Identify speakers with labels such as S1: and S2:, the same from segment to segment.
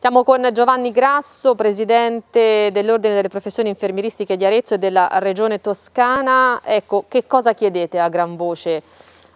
S1: Siamo con Giovanni Grasso, presidente dell'Ordine delle Professioni Infermieristiche di Arezzo e della Regione Toscana. Ecco, che cosa chiedete a gran voce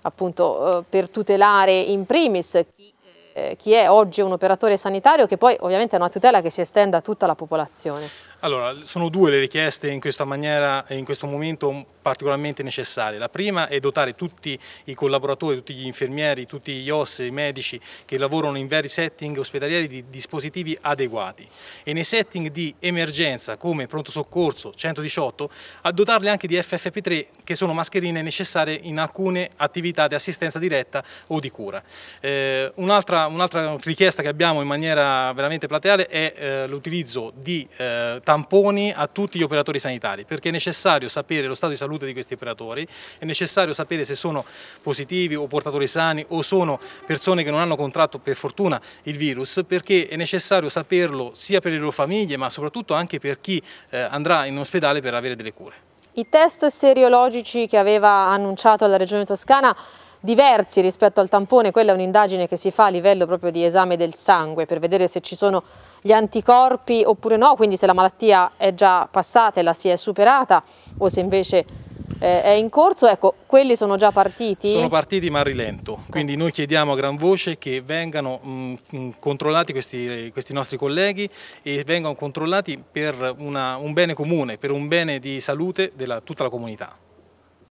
S1: appunto, eh, per tutelare in primis chi eh, chi è oggi un operatore sanitario che poi ovviamente è una tutela che si estenda a tutta la popolazione?
S2: Allora, sono due le richieste in questa maniera e in questo momento particolarmente necessarie. La prima è dotare tutti i collaboratori, tutti gli infermieri, tutti gli OS, i medici che lavorano in vari setting ospedalieri di dispositivi adeguati e nei setting di emergenza come pronto soccorso 118 a dotarli anche di FFP3 che sono mascherine necessarie in alcune attività di assistenza diretta o di cura. Eh, Un'altra un'altra richiesta che abbiamo in maniera veramente plateale è eh, l'utilizzo di eh, tamponi a tutti gli operatori sanitari, perché è necessario sapere lo stato di salute di questi operatori, è necessario sapere se sono positivi o portatori sani o sono persone che non hanno contratto per fortuna il virus, perché è necessario saperlo sia per le loro famiglie ma soprattutto anche per chi eh, andrà in ospedale per avere delle cure.
S1: I test seriologici che aveva annunciato la Regione Toscana diversi rispetto al tampone, quella è un'indagine che si fa a livello proprio di esame del sangue per vedere se ci sono gli anticorpi oppure no, quindi se la malattia è già passata e la si è superata o se invece eh, è in corso, ecco, quelli sono già partiti? Sono
S2: partiti ma a rilento, quindi noi chiediamo a gran voce che vengano mh, mm, mm, controllati questi, questi, nostri colleghi e vengano controllati per una, un bene comune, per un bene di salute di tutta la comunità.